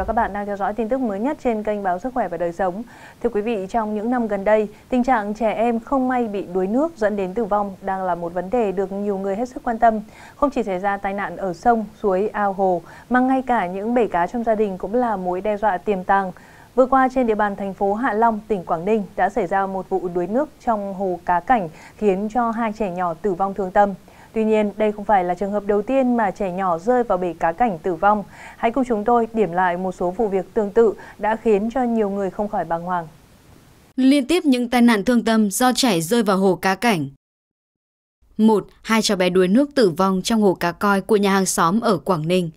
và các bạn đang theo dõi tin tức mới nhất trên kênh Báo Sức Khỏe và Đời Sống. Thưa quý vị, trong những năm gần đây, tình trạng trẻ em không may bị đuối nước dẫn đến tử vong đang là một vấn đề được nhiều người hết sức quan tâm. Không chỉ xảy ra tai nạn ở sông, suối, ao hồ, mà ngay cả những bể cá trong gia đình cũng là mối đe dọa tiềm tàng. Vừa qua trên địa bàn thành phố Hạ Long, tỉnh Quảng Ninh đã xảy ra một vụ đuối nước trong hồ cá cảnh khiến cho hai trẻ nhỏ tử vong thương tâm. Tuy nhiên, đây không phải là trường hợp đầu tiên mà trẻ nhỏ rơi vào bể cá cảnh tử vong. Hãy cùng chúng tôi điểm lại một số vụ việc tương tự đã khiến cho nhiều người không khỏi bàng hoàng. Liên tiếp những tai nạn thương tâm do trẻ rơi vào hồ cá cảnh. Một, hai cháu bé đuối nước tử vong trong hồ cá coi của nhà hàng xóm ở Quảng Ninh.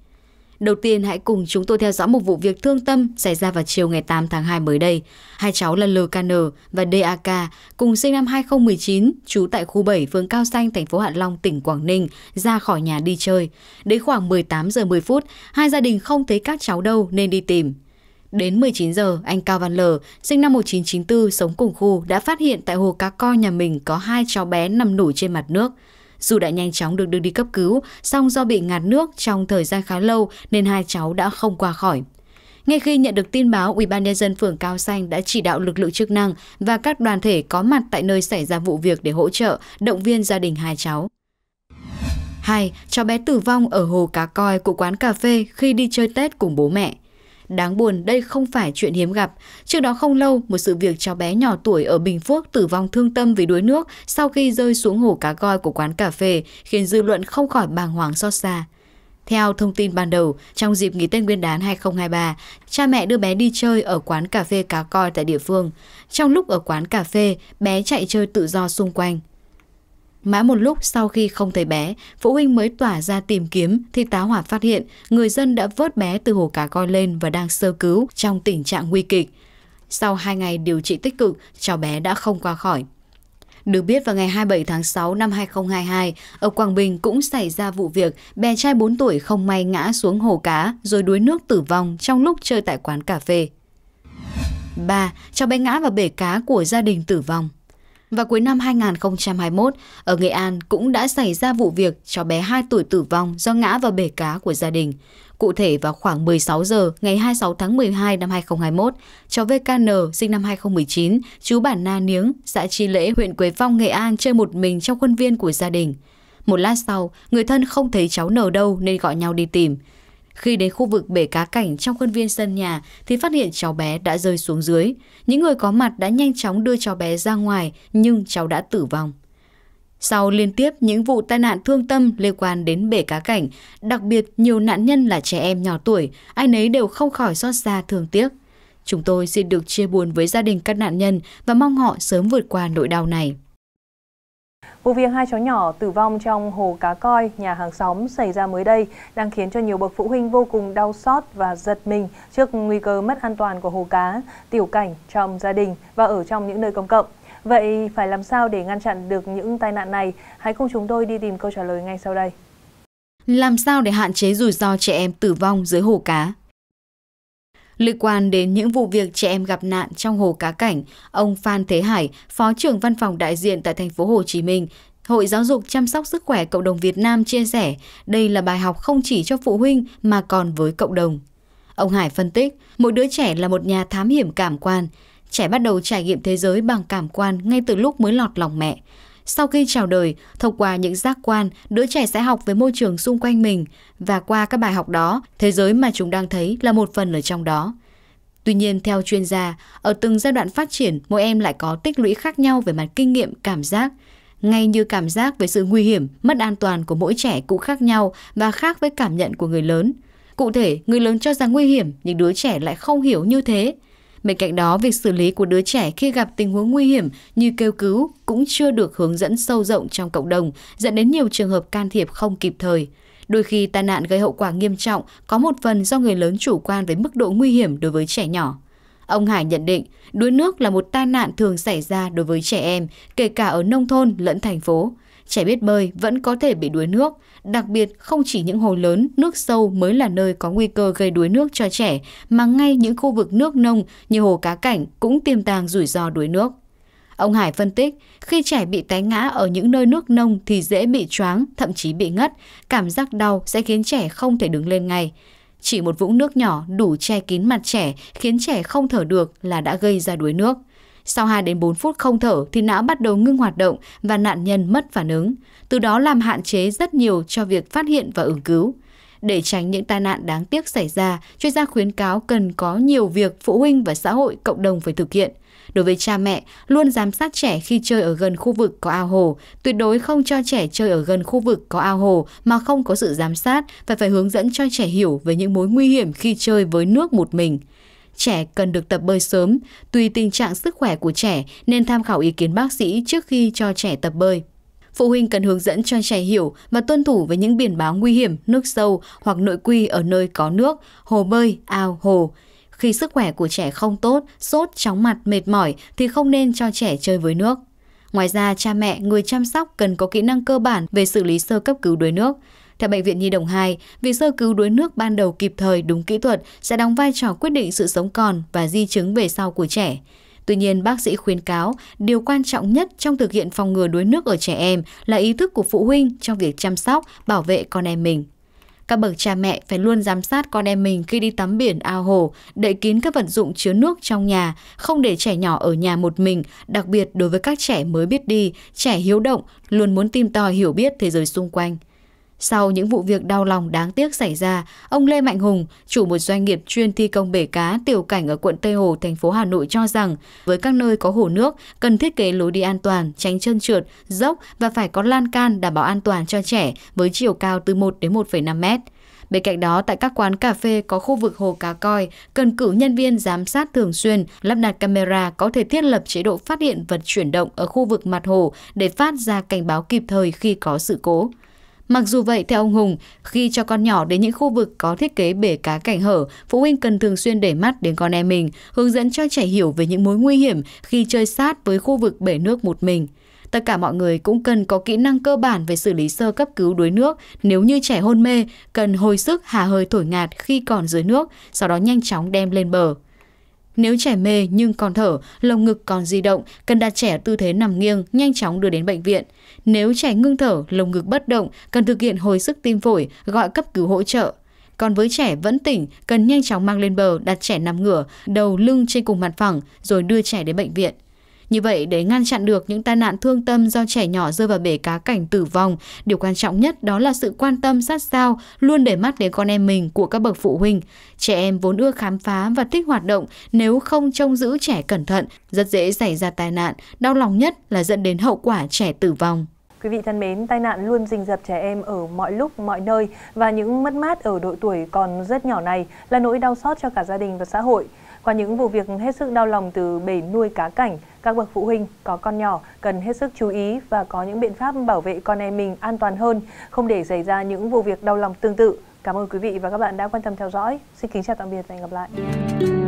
Đầu tiên hãy cùng chúng tôi theo dõi một vụ việc thương tâm xảy ra vào chiều ngày 8 tháng 2 mới đây. Hai cháu là LKN và DAK cùng sinh năm 2019, trú tại khu 7 phường Cao Xanh, thành phố Hạ Long, tỉnh Quảng Ninh, ra khỏi nhà đi chơi. Đến khoảng 18 giờ 10 phút, hai gia đình không thấy các cháu đâu nên đi tìm. Đến 19 giờ, anh Cao Văn L, sinh năm 1994, sống cùng khu, đã phát hiện tại hồ cá co nhà mình có hai cháu bé nằm nổi trên mặt nước. Dù đã nhanh chóng được đưa đi cấp cứu, song do bị ngạt nước trong thời gian khá lâu nên hai cháu đã không qua khỏi. Ngay khi nhận được tin báo, Ubnd phường Cao Xanh đã chỉ đạo lực lượng chức năng và các đoàn thể có mặt tại nơi xảy ra vụ việc để hỗ trợ, động viên gia đình hai cháu. 2. Cháu bé tử vong ở hồ cá coi của quán cà phê khi đi chơi Tết cùng bố mẹ. Đáng buồn đây không phải chuyện hiếm gặp. Trước đó không lâu, một sự việc cháu bé nhỏ tuổi ở Bình Phước tử vong thương tâm vì đuối nước sau khi rơi xuống hồ cá coi của quán cà phê khiến dư luận không khỏi bàng hoàng xót xa. Theo thông tin ban đầu, trong dịp nghỉ Tết Nguyên đán 2023, cha mẹ đưa bé đi chơi ở quán cà phê cá coi tại địa phương. Trong lúc ở quán cà phê, bé chạy chơi tự do xung quanh. Mãi một lúc sau khi không thấy bé, phụ huynh mới tỏa ra tìm kiếm thì tá hỏa phát hiện người dân đã vớt bé từ hồ cá coi lên và đang sơ cứu trong tình trạng nguy kịch. Sau 2 ngày điều trị tích cực, cháu bé đã không qua khỏi. Được biết vào ngày 27 tháng 6 năm 2022, ở Quảng Bình cũng xảy ra vụ việc bé trai 4 tuổi không may ngã xuống hồ cá rồi đuối nước tử vong trong lúc chơi tại quán cà phê. 3. Cháu bé ngã vào bể cá của gia đình tử vong. Và cuối năm 2021, ở Nghệ An cũng đã xảy ra vụ việc cháu bé 2 tuổi tử vong do ngã vào bể cá của gia đình. Cụ thể vào khoảng 16 giờ ngày 26 tháng 12 năm 2021, cháu VKN sinh năm 2019, chú bản Na Niếng, xã Tri Lễ, huyện Quế Phong, Nghệ An chơi một mình trong khuôn viên của gia đình. Một lát sau, người thân không thấy cháu nở đâu nên gọi nhau đi tìm. Khi đến khu vực bể cá cảnh trong khuôn viên sân nhà thì phát hiện cháu bé đã rơi xuống dưới. Những người có mặt đã nhanh chóng đưa cháu bé ra ngoài nhưng cháu đã tử vong. Sau liên tiếp những vụ tai nạn thương tâm liên quan đến bể cá cảnh, đặc biệt nhiều nạn nhân là trẻ em nhỏ tuổi, ai nấy đều không khỏi xót xa thương tiếc. Chúng tôi xin được chia buồn với gia đình các nạn nhân và mong họ sớm vượt qua nỗi đau này. Vụ việc hai cháu nhỏ tử vong trong hồ cá coi nhà hàng xóm xảy ra mới đây đang khiến cho nhiều bậc phụ huynh vô cùng đau xót và giật mình trước nguy cơ mất an toàn của hồ cá, tiểu cảnh trong gia đình và ở trong những nơi công cộng. Vậy phải làm sao để ngăn chặn được những tai nạn này? Hãy cùng chúng tôi đi tìm câu trả lời ngay sau đây. Làm sao để hạn chế rủi ro trẻ em tử vong dưới hồ cá? Liên quan đến những vụ việc trẻ em gặp nạn trong hồ cá cảnh, ông Phan Thế Hải, Phó trưởng Văn phòng đại diện tại thành phố Hồ Chí Minh, Hội Giáo dục chăm sóc sức khỏe cộng đồng Việt Nam chia sẻ, đây là bài học không chỉ cho phụ huynh mà còn với cộng đồng. Ông Hải phân tích, mỗi đứa trẻ là một nhà thám hiểm cảm quan. Trẻ bắt đầu trải nghiệm thế giới bằng cảm quan ngay từ lúc mới lọt lòng mẹ. Sau khi chào đời, thông qua những giác quan, đứa trẻ sẽ học về môi trường xung quanh mình và qua các bài học đó, thế giới mà chúng đang thấy là một phần ở trong đó. Tuy nhiên, theo chuyên gia, ở từng giai đoạn phát triển, mỗi em lại có tích lũy khác nhau về mặt kinh nghiệm, cảm giác. Ngay như cảm giác về sự nguy hiểm, mất an toàn của mỗi trẻ cũng khác nhau và khác với cảm nhận của người lớn. Cụ thể, người lớn cho rằng nguy hiểm, nhưng đứa trẻ lại không hiểu như thế. Bên cạnh đó, việc xử lý của đứa trẻ khi gặp tình huống nguy hiểm như kêu cứu cũng chưa được hướng dẫn sâu rộng trong cộng đồng, dẫn đến nhiều trường hợp can thiệp không kịp thời. Đôi khi tai nạn gây hậu quả nghiêm trọng có một phần do người lớn chủ quan với mức độ nguy hiểm đối với trẻ nhỏ. Ông Hải nhận định, đuối nước là một tai nạn thường xảy ra đối với trẻ em, kể cả ở nông thôn lẫn thành phố. Trẻ biết bơi vẫn có thể bị đuối nước, đặc biệt không chỉ những hồ lớn, nước sâu mới là nơi có nguy cơ gây đuối nước cho trẻ, mà ngay những khu vực nước nông như hồ cá cảnh cũng tiềm tàng rủi ro đuối nước. Ông Hải phân tích, khi trẻ bị té ngã ở những nơi nước nông thì dễ bị choáng, thậm chí bị ngất, cảm giác đau sẽ khiến trẻ không thể đứng lên ngay. Chỉ một vũng nước nhỏ đủ che kín mặt trẻ khiến trẻ không thở được là đã gây ra đuối nước. Sau 2 đến 4 phút không thở thì não bắt đầu ngưng hoạt động và nạn nhân mất phản ứng, từ đó làm hạn chế rất nhiều cho việc phát hiện và ứng cứu. Để tránh những tai nạn đáng tiếc xảy ra, chuyên gia khuyến cáo cần có nhiều việc phụ huynh và xã hội cộng đồng phải thực hiện. Đối với cha mẹ, luôn giám sát trẻ khi chơi ở gần khu vực có ao hồ, tuyệt đối không cho trẻ chơi ở gần khu vực có ao hồ mà không có sự giám sát và phải hướng dẫn cho trẻ hiểu về những mối nguy hiểm khi chơi với nước một mình. Trẻ cần được tập bơi sớm, tùy tình trạng sức khỏe của trẻ nên tham khảo ý kiến bác sĩ trước khi cho trẻ tập bơi. Phụ huynh cần hướng dẫn cho trẻ hiểu và tuân thủ với những biển báo nguy hiểm, nước sâu hoặc nội quy ở nơi có nước, hồ bơi, ao, hồ. Khi sức khỏe của trẻ không tốt, sốt, chóng mặt, mệt mỏi thì không nên cho trẻ chơi với nước. Ngoài ra, cha mẹ, người chăm sóc cần có kỹ năng cơ bản về xử lý sơ cấp cứu đuối nước. Theo Bệnh viện Nhi Đồng 2, việc sơ cứu đuối nước ban đầu kịp thời đúng kỹ thuật sẽ đóng vai trò quyết định sự sống còn và di chứng về sau của trẻ. Tuy nhiên, bác sĩ khuyến cáo điều quan trọng nhất trong thực hiện phòng ngừa đuối nước ở trẻ em là ý thức của phụ huynh trong việc chăm sóc, bảo vệ con em mình. Các bậc cha mẹ phải luôn giám sát con em mình khi đi tắm biển ao hồ, đậy kín các vật dụng chứa nước trong nhà, không để trẻ nhỏ ở nhà một mình, đặc biệt đối với các trẻ mới biết đi, trẻ hiếu động, luôn muốn tìm tòi hiểu biết thế giới xung quanh. Sau những vụ việc đau lòng đáng tiếc xảy ra, ông Lê Mạnh Hùng, chủ một doanh nghiệp chuyên thi công bể cá tiểu cảnh ở quận Tây Hồ, thành phố Hà Nội cho rằng với các nơi có hồ nước cần thiết kế lối đi an toàn, tránh trơn trượt, dốc và phải có lan can đảm bảo an toàn cho trẻ với chiều cao từ 1 đến 1,5 mét. Bên cạnh đó, tại các quán cà phê có khu vực hồ cá coi, cần cử nhân viên giám sát thường xuyên, lắp đặt camera có thể thiết lập chế độ phát hiện vật chuyển động ở khu vực mặt hồ để phát ra cảnh báo kịp thời khi có sự cố. Mặc dù vậy, theo ông Hùng, khi cho con nhỏ đến những khu vực có thiết kế bể cá cảnh hở, phụ huynh cần thường xuyên để mắt đến con em mình, hướng dẫn cho trẻ hiểu về những mối nguy hiểm khi chơi sát với khu vực bể nước một mình. Tất cả mọi người cũng cần có kỹ năng cơ bản về xử lý sơ cấp cứu đuối nước. Nếu như trẻ hôn mê, cần hồi sức hà hơi thổi ngạt khi còn dưới nước, sau đó nhanh chóng đem lên bờ. Nếu trẻ mê nhưng còn thở, lồng ngực còn di động, cần đặt trẻ tư thế nằm nghiêng, nhanh chóng đưa đến bệnh viện. Nếu trẻ ngưng thở, lồng ngực bất động, cần thực hiện hồi sức tim phổi, gọi cấp cứu hỗ trợ. Còn với trẻ vẫn tỉnh, cần nhanh chóng mang lên bờ, đặt trẻ nằm ngửa, đầu lưng trên cùng mặt phẳng, rồi đưa trẻ đến bệnh viện. Như vậy, để ngăn chặn được những tai nạn thương tâm do trẻ nhỏ rơi vào bể cá cảnh tử vong, điều quan trọng nhất đó là sự quan tâm sát sao, luôn để mắt đến con em mình của các bậc phụ huynh. Trẻ em vốn ưa khám phá và thích hoạt động, nếu không trông giữ trẻ cẩn thận, rất dễ xảy ra tai nạn, đau lòng nhất là dẫn đến hậu quả trẻ tử vong. Quý vị thân mến, tai nạn luôn rình rập trẻ em ở mọi lúc, mọi nơi và những mất mát ở độ tuổi còn rất nhỏ này là nỗi đau xót cho cả gia đình và xã hội. Qua những vụ việc hết sức đau lòng từ bể nuôi cá cảnh, các bậc phụ huynh có con nhỏ cần hết sức chú ý và có những biện pháp bảo vệ con em mình an toàn hơn, không để xảy ra những vụ việc đau lòng tương tự. Cảm ơn quý vị và các bạn đã quan tâm theo dõi. Xin kính chào tạm biệt và hẹn gặp lại.